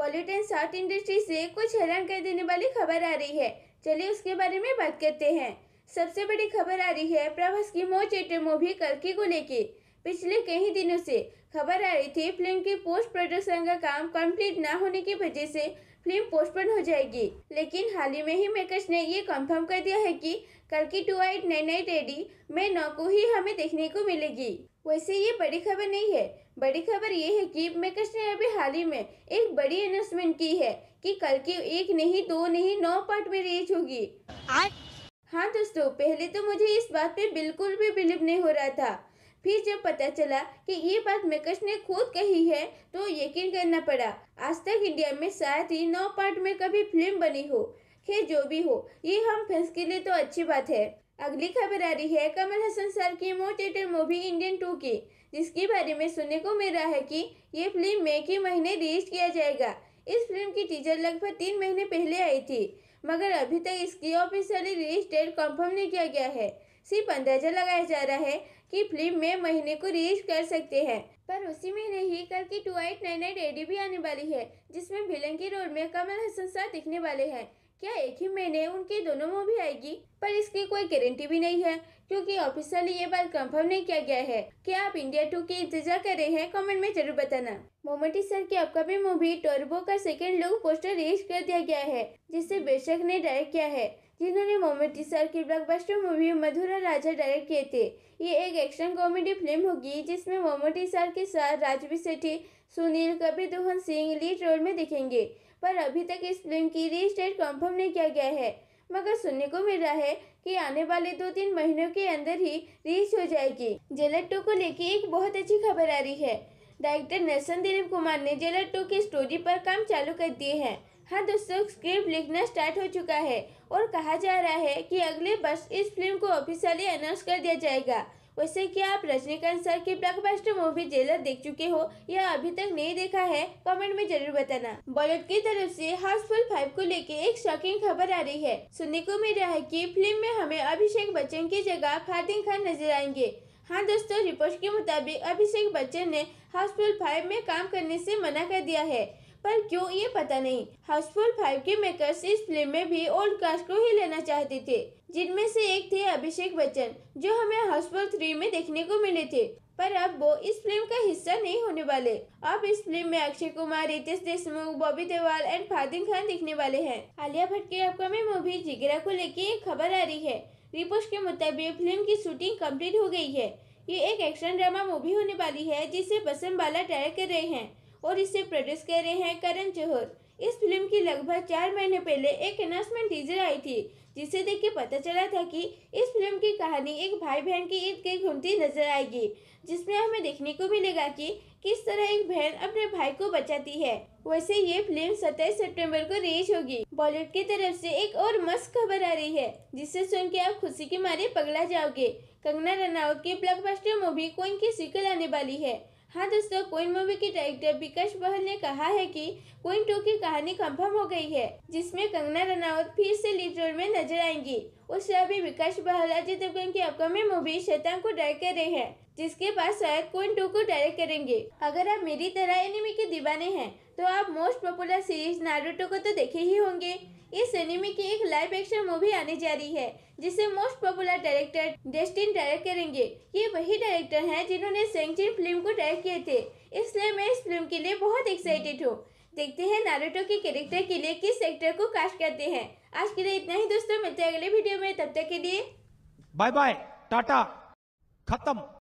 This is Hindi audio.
बॉलीवुड एंड साउथ इंडस्ट्री से कुछ हैरान कर देने वाली खबर आ रही है चलिए उसके बारे में बात करते हैं सबसे बड़ी खबर आ रही है प्रभास की मो चेटर मूवी कलकी को लेके पिछले कई दिनों से खबर आ रही थी फिल्म की पोस्ट प्रोडक्शन का काम कंप्लीट ना होने की वजह से फिल्म पोस्टपोन हो जाएगी लेकिन हाल ही में ही मेकर्स ने ये कंफर्म कर दिया है कि कल की टू आइट नई नई टेडी में को ही हमें देखने को मिलेगी वैसे ये बड़ी खबर नहीं है बड़ी खबर ये है कि मेकर्स ने अभी हाल ही में एक बड़ी अनाउंसमेंट की है कि कल की एक नहीं दो नहीं नौ पार्ट में रिलीज होगी हाँ दोस्तों पहले तो मुझे इस बात पे बिल्कुल भी बिलीव नहीं हो रहा था फिर जब पता चला कि ये बात मेकर्स ने खुद कही है तो यकीन करना पड़ा आज तक इंडिया में शायद ही नौ पार्ट में कभी फिल्म बनी हो खैर जो भी हो ये हम फैंस के लिए तो अच्छी बात है अगली खबर आ रही है कमल हसन सर की मोटेटर मूवी इंडियन टू की जिसके बारे में सुनने को मिल रहा है कि ये फिल्म मई के महीने रिलीज किया जाएगा इस फिल्म की टीजर लगभग तीन महीने पहले आई थी मगर अभी तक इसकी ऑफिशियली रिलीज डेट कंफर्म नहीं किया गया है सिर्फ अंदाजा लगाया जा रहा है कि फिल्म मई महीने को रिलीज कर सकते हैं पर उसी महीने ही कल की two eight nine eight AD भी आने वाली है जिसमें विलन के रोल में कमल हसन शाह दिखने वाले हैं क्या एक ही महीने उनके दोनों मूवी आएगी पर इसकी कोई गारंटी भी नहीं है क्योंकि ऑफिशियली ये बात कंफर्म नहीं किया गया है क्या आप इंडिया टू की इंतजार कर रहे हैं कमेंट में जरूर बताना मोमटी सर की अपकमिंग मूवी टोरबो का सेकेंड लुक पोस्टर रिलीज कर दिया गया है जिसे बेशक ने डायरेक्ट किया है जिन्होंने मोमटी सर की blockbuster movie Madhura Raja direct किए थे ये एक एक्शन कॉमेडी फिल्म होगी जिसमें मोमटी सर के साथ राजवी सेठी सुनील कबीर दोहन सिंह लीड रोल में दिखेंगे पर अभी तक इस फिल्म की रिलीज डेट कंफर्म नहीं किया गया है मगर सुनने को मिल रहा है कि आने वाले दो तीन महीनों के अंदर ही रिलीज हो जाएगी जेलर टू को लेकर एक बहुत अच्छी खबर आ रही है डायरेक्टर नरसन दिलीप कुमार ने जेलर टू की स्टोरी पर काम चालू कर दिए हैं हाँ दोस्तों स्क्रिप्ट लिखना स्टार्ट हो चुका है और कहा जा रहा है कि अगले वर्ष इस फिल्म को ऑफिशियली अनाउंस कर दिया जाएगा वैसे क्या आप रजनीकांत सर की ब्लॉकबस्टर मूवी जेलर देख चुके हो या अभी तक नहीं देखा है कमेंट में जरूर बताना बॉलीवुड की तरफ से हाउसफुल फाइव को लेके एक शॉकिंग खबर आ रही है सुनने को मिल रहा है कि फिल्म में हमें अभिषेक बच्चन की जगह फातिम खान नजर आएंगे हाँ दोस्तों रिपोर्ट के मुताबिक अभिषेक बच्चन ने हाउसफुल फाइव में काम करने ऐसी मना कर दिया है पर क्यों ये पता नहीं हाउसफुल फाइव के मेकर्स इस फिल्म में भी ओल्ड कास्ट को ही लेना चाहते थे जिनमें से एक थे अभिषेक बच्चन जो हमें हाउसफुल थ्री में देखने को मिले थे पर अब वो इस फिल्म का हिस्सा नहीं होने वाले अब इस फिल्म में अक्षय कुमार रितेश देशमुख बॉबी देवाल एंड फादिन खान दिखने वाले हैं आलिया भट्ट की अपकमिंग मूवी जिगरा को लेकर एक खबर आ रही है रिपोर्ट के मुताबिक फिल्म की शूटिंग कंप्लीट हो गई है ये एक एक्शन ड्रामा मूवी होने वाली है जिसे बसंत बाला डायरेक्ट कर रहे हैं और इसे प्रोड्यूस कर रहे हैं करण जौहर इस फिल्म की लगभग चार महीने पहले एक अनाउंसमेंट टीजर आई थी जिसे देख के पता चला था कि इस फिल्म की कहानी एक भाई बहन की ईद के घूमती नजर आएगी जिसमें हमें देखने को मिलेगा कि किस तरह एक बहन अपने भाई को बचाती है वैसे ये फिल्म 27 सितंबर को रिलीज होगी बॉलीवुड की तरफ से एक और मस्त खबर आ रही है जिसे सुन के आप खुशी के मारे पगला जाओगे कंगना रनावत की ब्लॉक मूवी कोइन की सीकल आने वाली है हाँ दोस्तों क्वीन मूवी के डायरेक्टर विकास बहल ने कहा है कि क्वीन टू की कहानी कंफर्म हो गई है जिसमें कंगना रनावत फिर से लीड रोल में नजर आएंगी उससे अभी विकास बालाजी देवगन की अपकमिंग मूवी शैतान को डायरेक्ट कर रहे हैं जिसके पास शायद कोइन टू को डायरेक्ट करेंगे अगर आप मेरी तरह एनिमी के दीवाने हैं तो आप मोस्ट पॉपुलर सीरीज नारुतो को तो देखे ही होंगे इस एनिमी की एक लाइव एक्शन मूवी आने जा रही है जिसे most popular director Destin direct करेंगे ये वही डायरेक्टर हैं जिन्होंने सेंगचिन फिल्म को डायरेक्ट किए थे इसलिए मैं इस फिल्म के लिए बहुत एक्साइटेड हूँ देखते हैं नारुतो के कैरेक्टर के लिए किस एक्टर को कास्ट करते हैं आज के लिए इतना ही दोस्तों मिलते हैं अगले वीडियो में तब तक के लिए बाय बाय टाटा खत्म